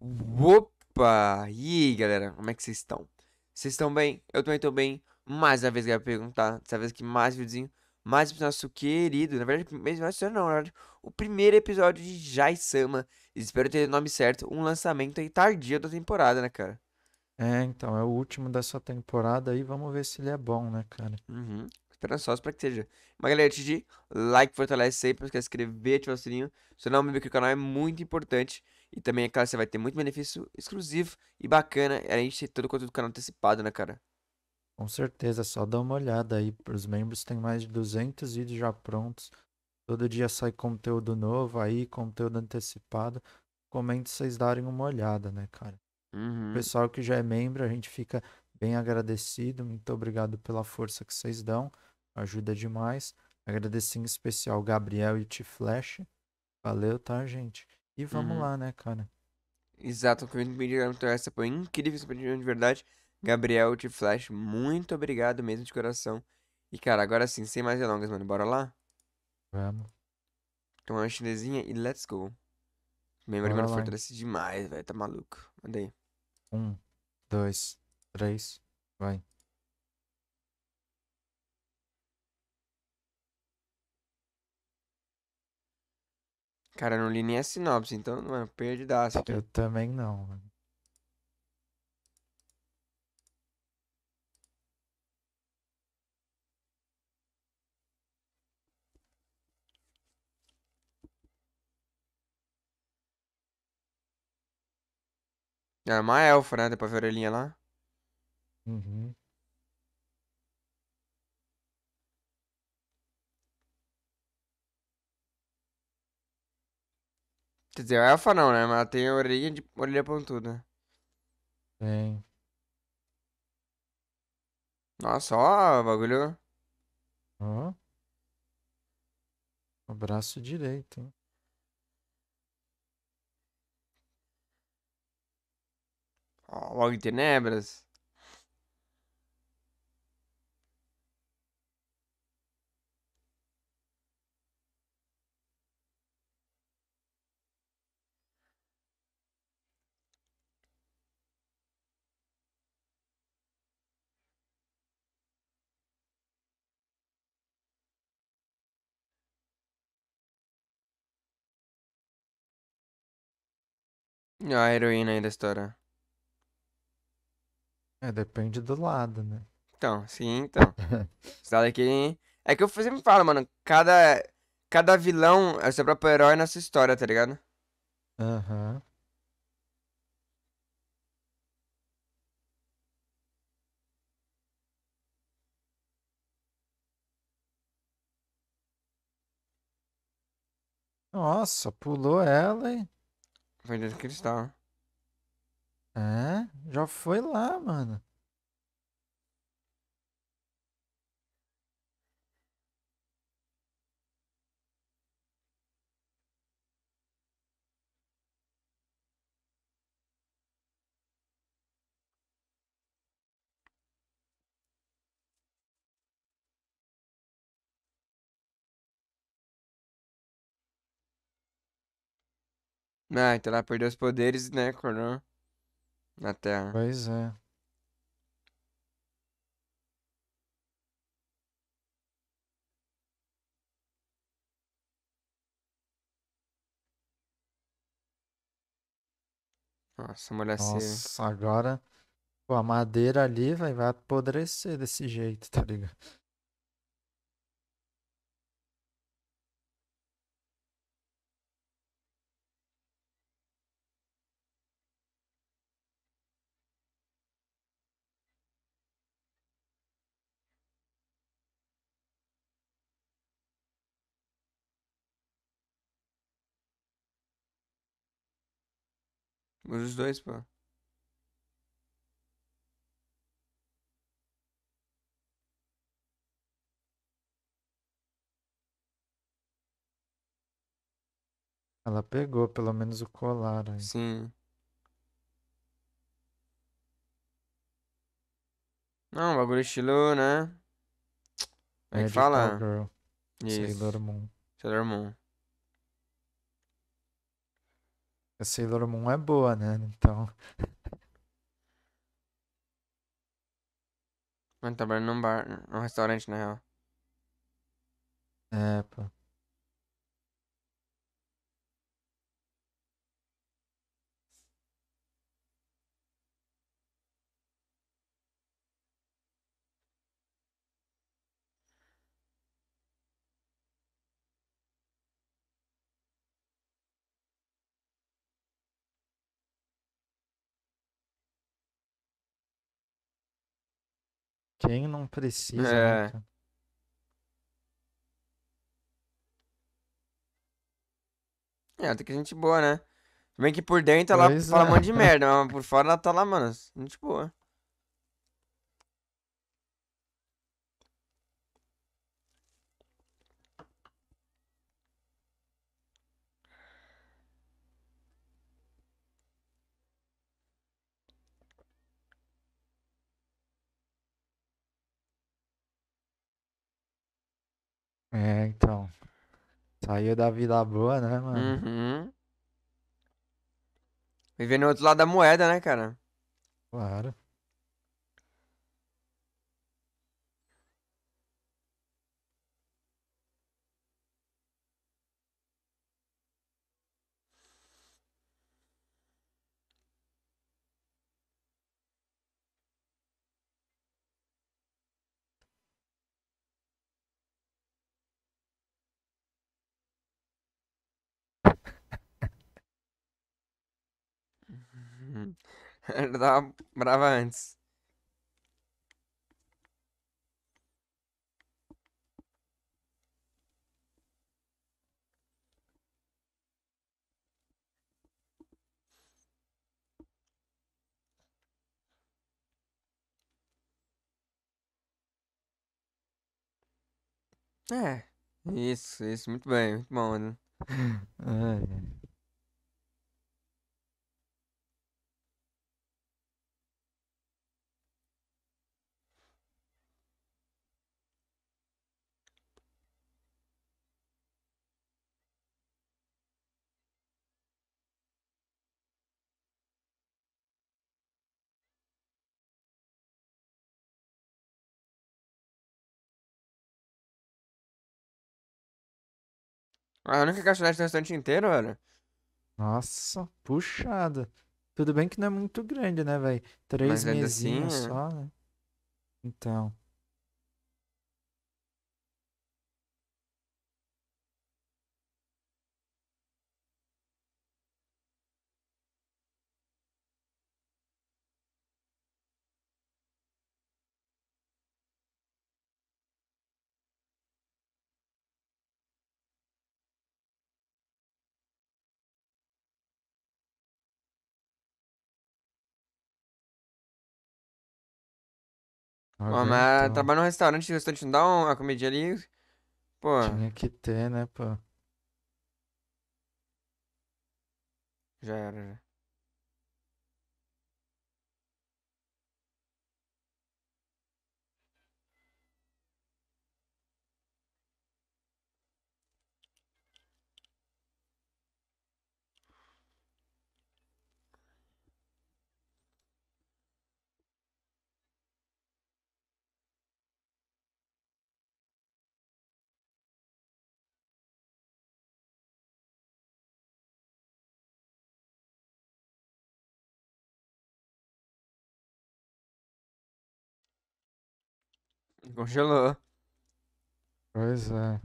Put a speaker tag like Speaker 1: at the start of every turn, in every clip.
Speaker 1: Opa! E aí, galera, como é que vocês estão? Vocês estão bem? Eu também estou bem. Mais uma vez, galera, perguntar. Dessa vez que mais videozinho. Mais pro nosso querido. Na verdade, nosso não, na verdade, o primeiro episódio de Jai-sama. Espero ter o nome certo. Um lançamento aí tardio da temporada,
Speaker 2: né, cara? É, então, é o último dessa temporada aí. Vamos ver se ele é bom, né, cara? Uhum
Speaker 1: esperançosos para que seja. Mas galera, antes de like, fortalece sempre, não esquece de inscrever, ativar o sininho. Seu é nome no canal é muito importante. E também, é claro, você vai ter muito benefício exclusivo e bacana. É a gente tem todo o conteúdo do canal antecipado, né, cara?
Speaker 2: Com certeza, só dá uma olhada aí. Os membros tem mais de 200 vídeos já prontos. Todo dia sai conteúdo novo aí, conteúdo antecipado. Comente vocês darem uma olhada, né, cara? Uhum. O pessoal que já é membro, a gente fica bem agradecido. Muito obrigado pela força que vocês dão. Ajuda demais. Agradecer em especial Gabriel e T-Flash. Valeu, tá, gente? E vamos uhum. lá, né, cara?
Speaker 1: Exato, o filme do essa foi incrível esse de verdade. Gabriel de Flash, muito obrigado mesmo de coração. E, cara, agora sim, sem mais delongas, mano, bora lá? Vamos. Tomar uma chinesinha e let's go. Membro, mano, fortalece demais, velho, tá maluco. Manda aí.
Speaker 2: Um, dois, três, vai.
Speaker 1: Cara, eu não li nem a sinopse, então, mano, perdidaço
Speaker 2: Eu também não, mano.
Speaker 1: Ah, é uma elfa, né? Dá pra ver a orelhinha lá. Uhum. Quer dizer, a elfa não, né? Mas ela tem a orelha, de... orelha pontuda. Tem. Nossa, ó, bagulho.
Speaker 2: Ó. O braço direito, hein?
Speaker 1: Ó, logo em tenebras. A heroína aí da história.
Speaker 2: É, depende do lado, né?
Speaker 1: Então, sim, então. sabe lado aqui. É que eu sempre falo, mano, cada. Cada vilão é o seu próprio herói na sua história, tá ligado?
Speaker 2: Aham. Uhum. Nossa, pulou ela, hein? Verdade cristal. É, já foi lá, mano.
Speaker 1: Ah, então ela perdeu os poderes, né? Coronel?
Speaker 2: na Terra. Pois é. Nossa, mulher Nossa, agora pô, a madeira ali vai, vai apodrecer desse jeito, tá ligado?
Speaker 1: os dois, pô.
Speaker 2: Ela pegou pelo menos o colar aí. Sim.
Speaker 1: Não, bagulho estilo, né? Como é que irmão. fala? Girl. Sailor Moon. Sailor Moon.
Speaker 2: A Sailor Moon é boa, né? Então.
Speaker 1: Mano, tá num bar, num restaurante, na real.
Speaker 2: É, pô. Quem não precisa, é. né,
Speaker 1: É, tem que gente boa, né?
Speaker 2: Bem que por dentro ela pois fala é. um monte é. de merda,
Speaker 1: mas por fora ela tá lá, mano, gente boa.
Speaker 2: É, então. Saiu da vida boa, né, mano?
Speaker 1: Uhum. Viver no outro lado da moeda, né, cara? Claro. Era brava antes. É, isso, isso, muito bem, muito bom, né? É, é. A única garçonete do restaurante inteiro, velho.
Speaker 2: Nossa, puxada. Tudo bem que não é muito grande, né, velho? Três assim, mesinhas assim, só, né? Então. Ah, mas então. trabalha
Speaker 1: num restaurante, o restaurante não dá uma comidinha ali. Pô. Tinha
Speaker 2: que ter, né, pô? Já era, já. Congelou. Pois é.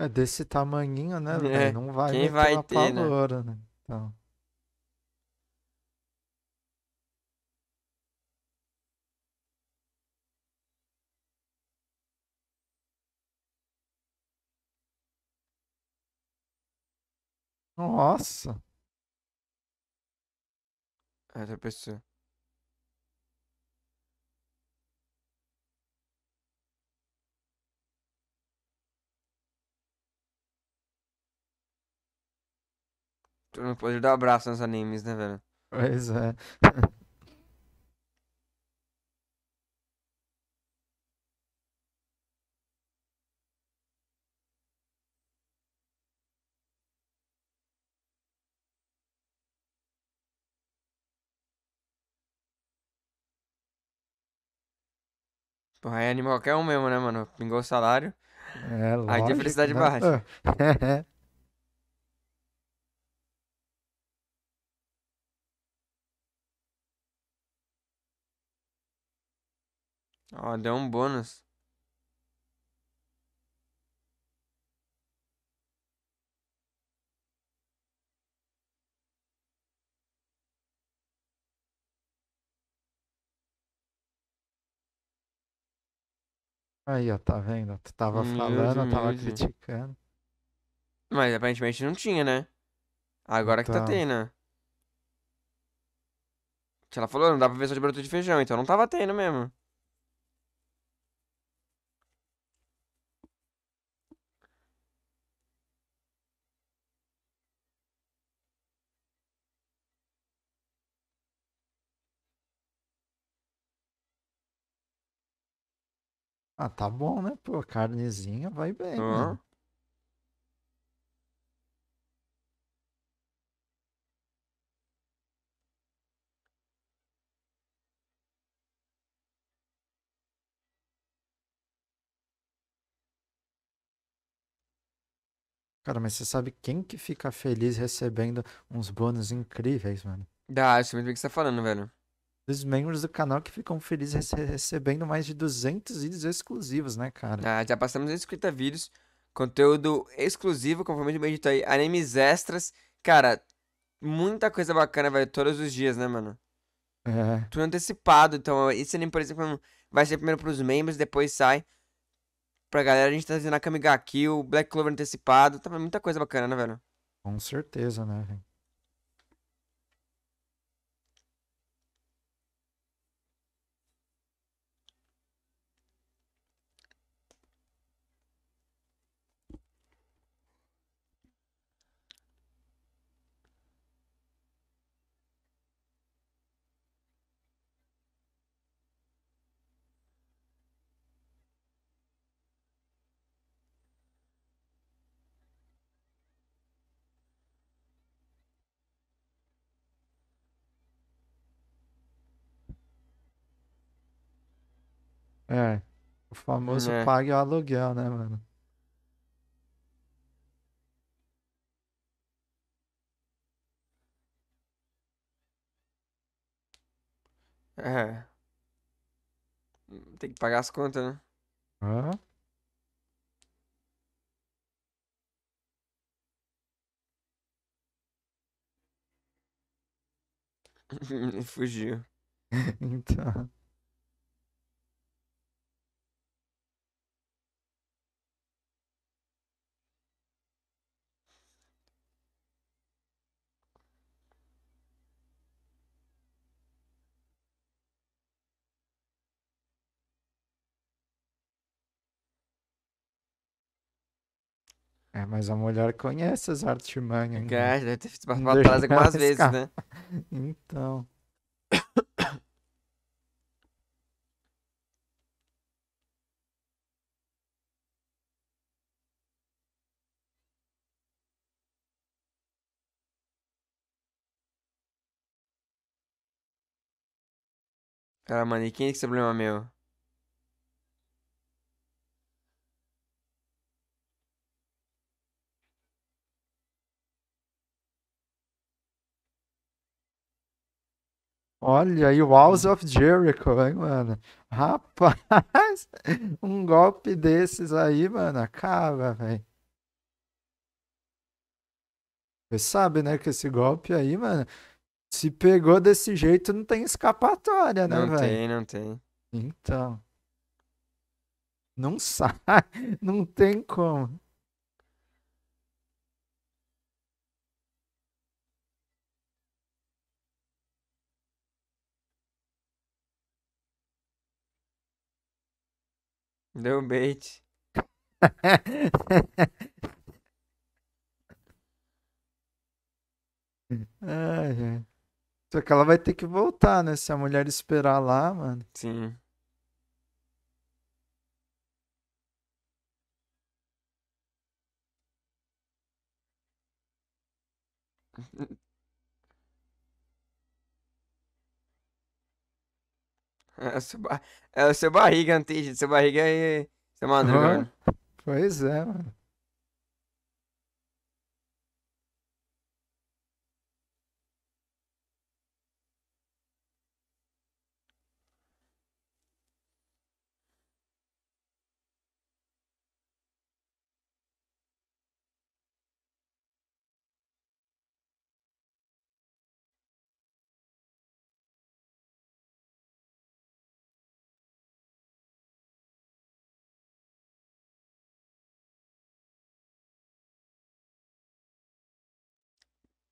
Speaker 2: É desse tamanhinho, né? É, não vai quem vai ter, paloura, né? né? Então. Nossa!
Speaker 1: Essa pessoa. Tu não pode dar abraço nos animes, né, velho?
Speaker 2: Pois é.
Speaker 1: Porra, aí é anima qualquer um mesmo, né, mano? Pingou o salário.
Speaker 2: É, aí lógico, de felicidade né? baixa.
Speaker 1: Ó, deu um bônus.
Speaker 2: Aí, ó, tá vendo? Tu tava falando, tava criticando.
Speaker 1: Mas aparentemente não tinha, né? Agora então... que tá então. tendo. Né? Ela falou, não dá pra ver só de broto de feijão, então não tava tendo mesmo.
Speaker 2: Ah, tá bom, né? Pô, carnezinha vai bem, ah. né? Cara, mas você sabe quem que fica feliz recebendo uns bônus incríveis, mano?
Speaker 1: Dá, acho muito bem o que você tá falando, velho
Speaker 2: dos membros do canal que ficam felizes recebendo mais de 200 vídeos exclusivos, né, cara?
Speaker 1: Ah, já passamos 150 vídeos, conteúdo exclusivo, conforme o editou aí, animes extras. Cara, muita coisa bacana, vai todos os dias, né, mano? É. Tudo antecipado, então esse anime, por exemplo, vai ser primeiro pros membros, depois sai pra galera. A gente tá fazendo a Kamiga Kill, Black Clover antecipado, tá muita coisa bacana, né, velho?
Speaker 2: Com certeza, né, velho? É. O famoso é. pague o aluguel, né, mano?
Speaker 1: É. Tem que pagar as contas, né? Hã? Fugiu.
Speaker 2: então. É, mas a mulher conhece as artimanhas. Né? É, deve ter passado uma trás algumas vezes, né? Então.
Speaker 1: Cara, manequim, é que esse é problema meu?
Speaker 2: Olha aí, Walls of Jericho, hein, mano? Rapaz, um golpe desses aí, mano, acaba, velho. Você sabe, né, que esse golpe aí, mano, se pegou desse jeito, não tem escapatória, né, velho? Não
Speaker 1: tem, não tem.
Speaker 2: Então. Não sai, não tem como.
Speaker 1: Deu bait.
Speaker 2: Ai, Só que ela vai ter que voltar, né? Se a mulher esperar lá, mano.
Speaker 1: Sim. É o seu, ba... é seu barriga, antigo, Seu barriga é. é seu madruga. Uhum.
Speaker 2: Pois é, mano.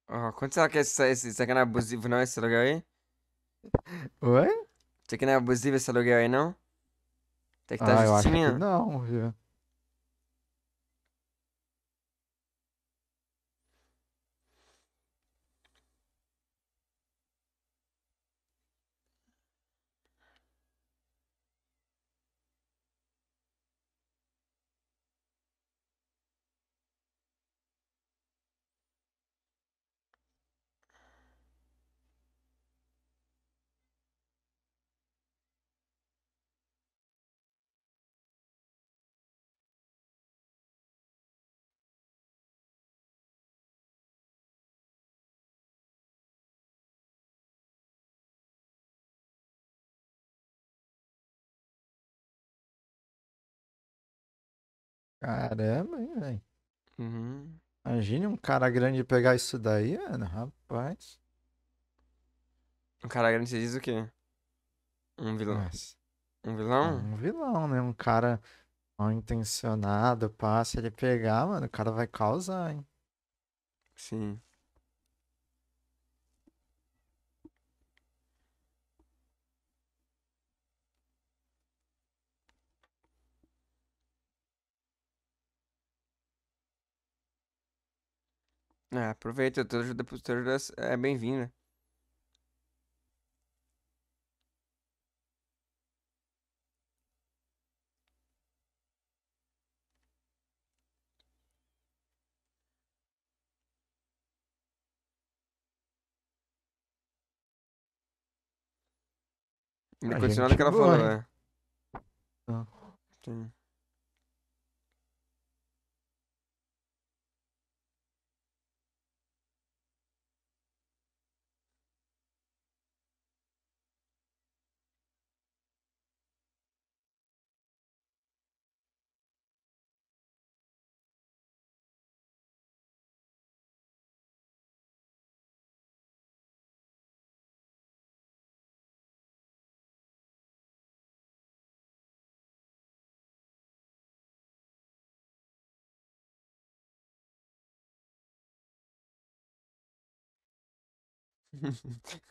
Speaker 1: Oh, quando será que é esse, esse, será aqui não é abusivo não esse aluguel aí? Oi? Isso aqui não é abusivo esse aluguel aí não? Tem que estar tá ah, tá justinho?
Speaker 2: não, viu? Caramba, hein, velho? Uhum. Imagine um cara grande pegar isso daí, mano, rapaz.
Speaker 1: Um cara grande, você diz o quê? Um vilão. Mas...
Speaker 2: Um vilão? Um vilão, né? Um cara mal intencionado, passa se ele pegar, mano, o cara vai causar, hein? Sim.
Speaker 1: É, aproveita, toda ajuda, toda ajuda é bem-vinda.
Speaker 2: Ainda né? A continua no que ela falou, boa, né? Ah. Sim.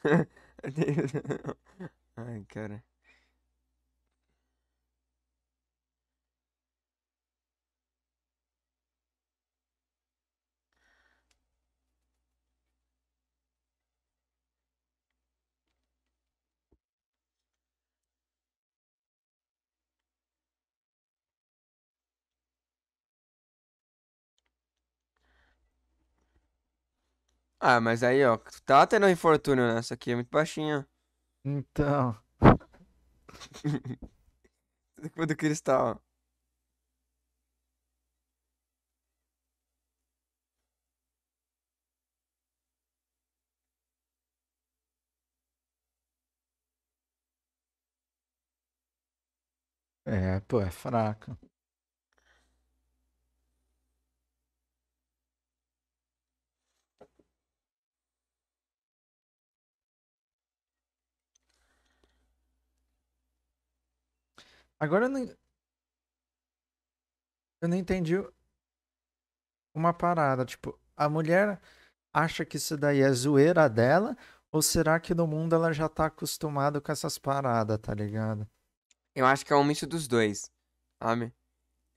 Speaker 2: I got it.
Speaker 1: Ah, mas aí, ó, tá tendo infortúnio nessa né? aqui, é muito baixinha.
Speaker 2: Então.
Speaker 1: Tudo do cristal,
Speaker 2: tá, É, pô, é fraca. Agora eu não. Eu não entendi uma parada. Tipo, a mulher acha que isso daí é zoeira dela? Ou será que no mundo ela já tá acostumada com essas paradas, tá ligado?
Speaker 1: Eu acho que é um misto dos dois, sabe?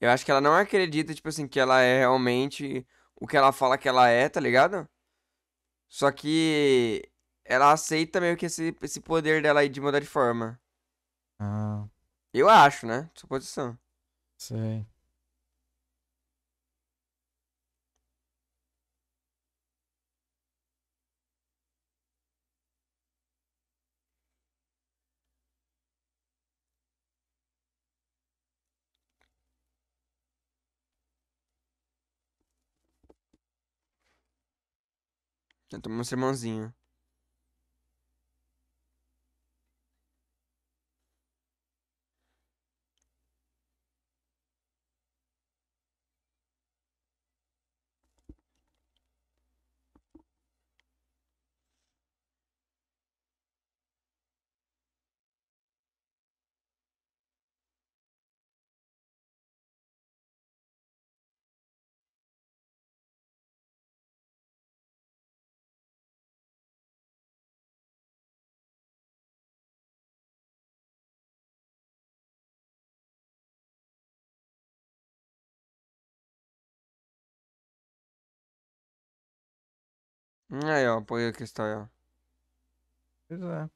Speaker 1: Eu acho que ela não acredita, tipo assim, que ela é realmente o que ela fala que ela é, tá ligado? Só que ela aceita meio que esse, esse poder dela aí de mudar de forma. Ah. Eu acho, né? Suposição. Sei. Tomou um sermãozinho. Aí, ó, põe a questão aí, ó. Pois é.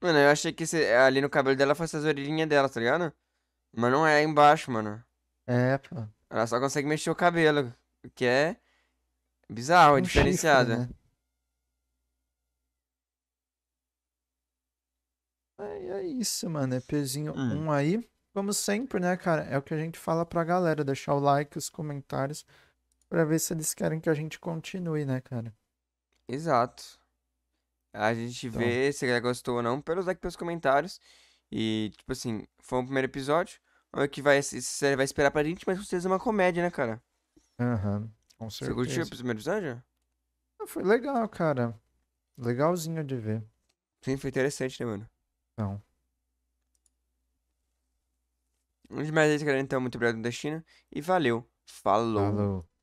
Speaker 1: Mano, eu achei que esse- ali no cabelo dela fosse as orelhinhas dela, tá ligado? Mas não é, é embaixo, mano. É, pô. Ela só consegue mexer o cabelo, o que é bizarro, é diferenciado. chifre,
Speaker 2: né? É, é isso, mano. É pezinho Hum. um aí. Como sempre, né, cara? É o que a gente fala pra galera, deixar o like, os comentários, pra ver se eles querem que a gente continue, né, cara?
Speaker 1: Exato. A gente então. vê se a galera gostou ou não, pelos like, pelos comentários. E, tipo assim, foi um primeiro episódio. O que vai, vai esperar pra gente, mas com certeza é uma comédia, né, cara?
Speaker 2: Aham, uhum, com certeza. Você curtiu o
Speaker 1: primeiro episódio?
Speaker 2: Ah, foi legal, cara. Legalzinho de ver. Sim, foi interessante, né, mano? Não.
Speaker 1: Mas é isso, galera. Então, muito obrigado, Destino. E valeu. Falou. Falou.